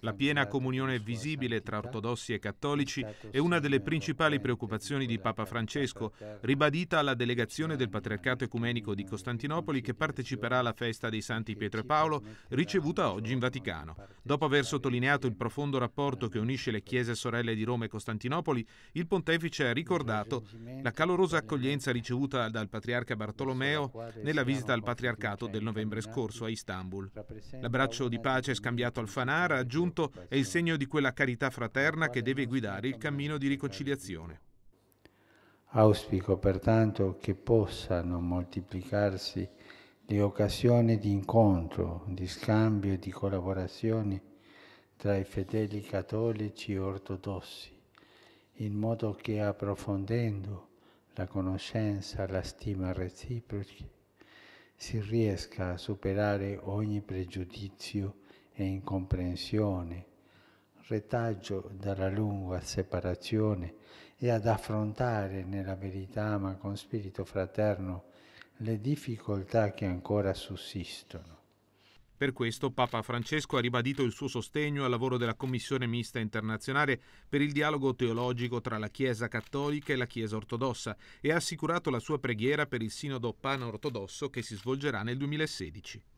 La piena comunione visibile tra ortodossi e cattolici è una delle principali preoccupazioni di Papa Francesco, ribadita alla delegazione del Patriarcato Ecumenico di Costantinopoli che parteciperà alla festa dei Santi Pietro e Paolo, ricevuta oggi in Vaticano. Dopo aver sottolineato il profondo rapporto che unisce le chiese sorelle di Roma e Costantinopoli, il pontefice ha ricordato la calorosa accoglienza ricevuta dal patriarca Bartolomeo nella visita al patriarcato del novembre scorso a Istanbul. L'abbraccio di pace scambiato al Fanar ha aggiunto raggiunto è il segno di quella carità fraterna che deve guidare il cammino di riconciliazione. Auspico pertanto che possano moltiplicarsi le occasioni di incontro, di scambio e di collaborazione tra i fedeli cattolici e ortodossi, in modo che approfondendo la conoscenza la stima reciproca, si riesca a superare ogni pregiudizio e incomprensioni, retaggio dalla lunga separazione e ad affrontare nella verità ma con spirito fraterno le difficoltà che ancora sussistono. Per questo Papa Francesco ha ribadito il suo sostegno al lavoro della Commissione Mista Internazionale per il dialogo teologico tra la Chiesa Cattolica e la Chiesa Ortodossa e ha assicurato la sua preghiera per il sinodo pan-ortodosso che si svolgerà nel 2016.